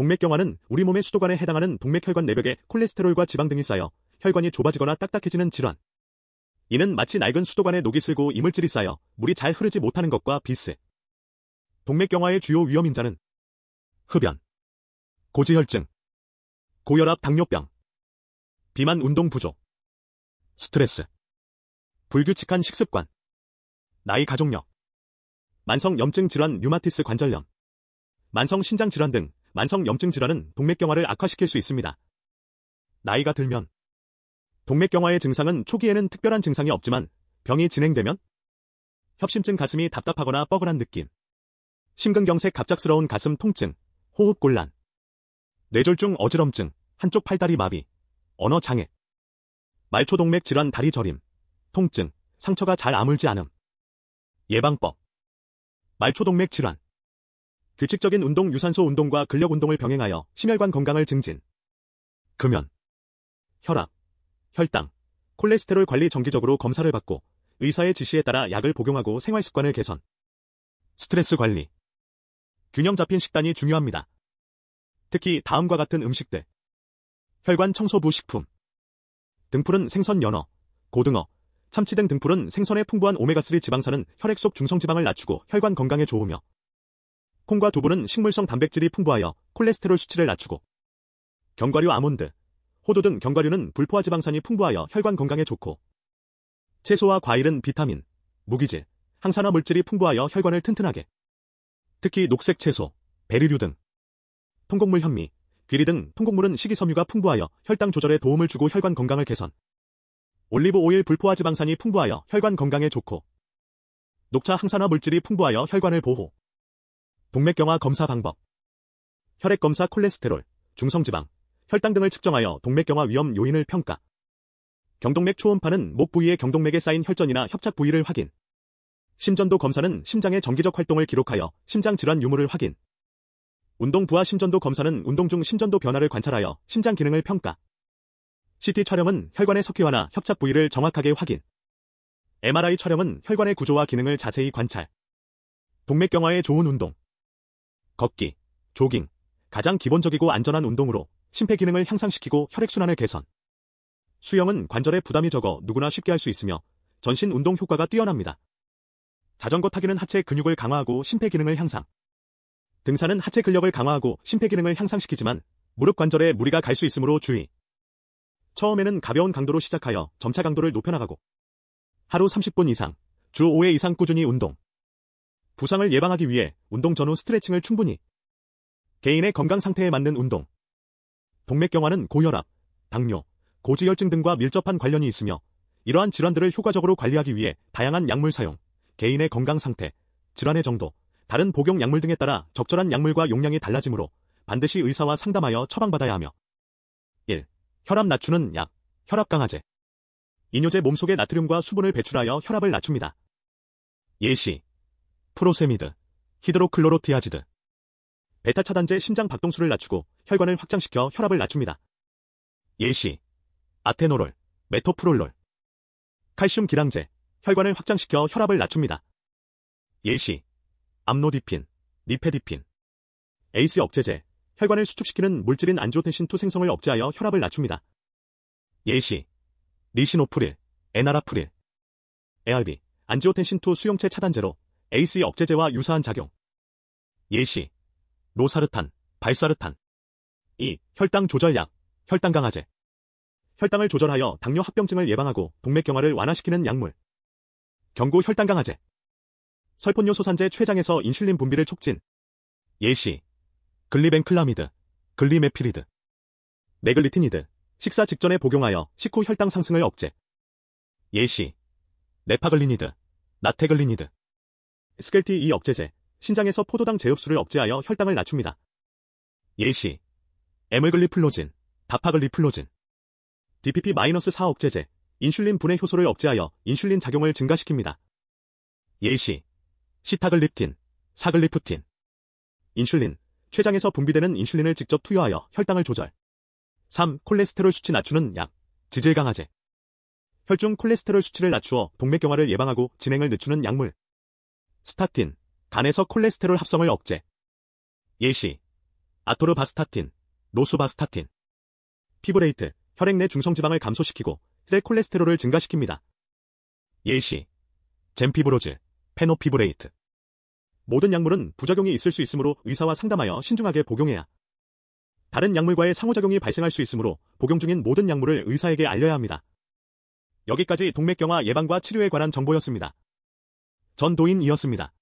동맥경화는 우리 몸의 수도관에 해당하는 동맥혈관 내벽에 콜레스테롤과 지방 등이 쌓여 혈관이 좁아지거나 딱딱해지는 질환. 이는 마치 낡은 수도관에 녹이 슬고 이물질이 쌓여 물이 잘 흐르지 못하는 것과 비슷. 해 동맥경화의 주요 위험인자는 흡연, 고지혈증, 고혈압 당뇨병, 비만 운동 부족, 스트레스, 불규칙한 식습관, 나이 가족력, 만성 염증 질환 류마티스 관절염, 만성 신장 질환 등 만성염증 질환은 동맥경화를 악화시킬 수 있습니다. 나이가 들면 동맥경화의 증상은 초기에는 특별한 증상이 없지만 병이 진행되면 협심증 가슴이 답답하거나 뻐근한 느낌, 심근경색 갑작스러운 가슴 통증, 호흡곤란, 뇌졸중 어지럼증, 한쪽 팔다리 마비, 언어장애, 말초동맥 질환 다리 저림, 통증, 상처가 잘 아물지 않음. 예방법 말초동맥 질환 규칙적인 운동 유산소 운동과 근력 운동을 병행하여 심혈관 건강을 증진. 금연, 혈압, 혈당, 콜레스테롤 관리 정기적으로 검사를 받고 의사의 지시에 따라 약을 복용하고 생활 습관을 개선. 스트레스 관리. 균형 잡힌 식단이 중요합니다. 특히 다음과 같은 음식들. 혈관 청소부 식품. 등푸른 생선 연어, 고등어, 참치 등 등푸른 생선의 풍부한 오메가3 지방산은 혈액 속 중성지방을 낮추고 혈관 건강에 좋으며 콩과 두부는 식물성 단백질이 풍부하여 콜레스테롤 수치를 낮추고 견과류 아몬드, 호두 등 견과류는 불포화 지방산이 풍부하여 혈관 건강에 좋고 채소와 과일은 비타민, 무기질, 항산화 물질이 풍부하여 혈관을 튼튼하게 특히 녹색 채소, 베리류 등 통곡물 현미, 귀리 등 통곡물은 식이섬유가 풍부하여 혈당 조절에 도움을 주고 혈관 건강을 개선 올리브 오일 불포화 지방산이 풍부하여 혈관 건강에 좋고 녹차 항산화 물질이 풍부하여 혈관을 보호 동맥경화 검사 방법 혈액검사 콜레스테롤, 중성지방, 혈당 등을 측정하여 동맥경화 위험 요인을 평가 경동맥 초음파는 목 부위의 경동맥에 쌓인 혈전이나 협착 부위를 확인 심전도 검사는 심장의 정기적 활동을 기록하여 심장 질환 유무를 확인 운동 부하 심전도 검사는 운동 중 심전도 변화를 관찰하여 심장 기능을 평가 CT 촬영은 혈관의 석회화나 협착 부위를 정확하게 확인 MRI 촬영은 혈관의 구조와 기능을 자세히 관찰 동맥경화에 좋은 운동 걷기, 조깅, 가장 기본적이고 안전한 운동으로 심폐 기능을 향상시키고 혈액순환을 개선. 수영은 관절에 부담이 적어 누구나 쉽게 할 수 있으며 전신 운동 효과가 뛰어납니다. 자전거 타기는 하체 근육을 강화하고 심폐 기능을 향상. 등산은 하체 근력을 강화하고 심폐 기능을 향상시키지만 무릎 관절에 무리가 갈 수 있으므로 주의. 처음에는 가벼운 강도로 시작하여 점차 강도를 높여나가고 하루 30분 이상, 주 5회 이상 꾸준히 운동. 부상을 예방하기 위해 운동 전후 스트레칭을 충분히 개인의 건강 상태에 맞는 운동 동맥경화는 고혈압, 당뇨, 고지혈증 등과 밀접한 관련이 있으며 이러한 질환들을 효과적으로 관리하기 위해 다양한 약물 사용, 개인의 건강 상태, 질환의 정도, 다른 복용 약물 등에 따라 적절한 약물과 용량이 달라지므로 반드시 의사와 상담하여 처방받아야 하며 1. 혈압 낮추는 약, 혈압 강화제 이뇨제 몸속의 나트륨과 수분을 배출하여 혈압을 낮춥니다. 예시 프로세미드, 히드로클로로티아지드. 베타 차단제 심장 박동수를 낮추고 혈관을 확장시켜 혈압을 낮춥니다. 예시 아테노롤, 메토프롤롤 칼슘 기량제, 혈관을 확장시켜 혈압을 낮춥니다. 예시 암노디핀, 리페디핀 에이스 억제제, 혈관을 수축시키는 물질인 안지오텐신 2 생성을 억제하여 혈압을 낮춥니다. 예시 리시노프릴, 에나라프릴 ARB, 안지오텐신 2 수용체 차단제로 ACE 억제제와 유사한 작용. 예시. 노사르탄 발사르탄. 2. 혈당 조절약, 혈당 강화제. 혈당을 조절하여 당뇨 합병증을 예방하고 동맥경화를 완화시키는 약물. 경구 혈당 강화제. 설폰뇨 소산제 췌장에서 인슐린 분비를 촉진. 예시. 글리벤클라미드, 글리메피리드. 네글리티니드. 식사 직전에 복용하여 식후 혈당 상승을 억제. 예시. 레파글리니드, 나테글리니드. 스켈티 2 억제제, 신장에서 포도당 제흡수를 억제하여 혈당을 낮춥니다. 예시 에멀글리플로진, 다파글리플로진 DPP-4 억제제, 인슐린 분해 효소를 억제하여 인슐린 작용을 증가시킵니다. 예시 시타글립틴, 사글리프틴 인슐린, 췌장에서 분비되는 인슐린을 직접 투여하여 혈당을 조절 3. 콜레스테롤 수치 낮추는 약, 지질강화제 혈중 콜레스테롤 수치를 낮추어 동맥경화를 예방하고 진행을 늦추는 약물 스타틴, 간에서 콜레스테롤 합성을 억제. 예시, 아토르바스타틴, 로수바스타틴 피브레이트, 혈액 내 중성지방을 감소시키고 혈액 콜레스테롤을 증가시킵니다. 예시, 젠피브로즈, 페노피브레이트. 모든 약물은 부작용이 있을 수 있으므로 의사와 상담하여 신중하게 복용해야 다른 약물과의 상호작용이 발생할 수 있으므로 복용 중인 모든 약물을 의사에게 알려야 합니다. 여기까지 동맥경화 예방과 치료에 관한 정보였습니다. 전도인이었습니다.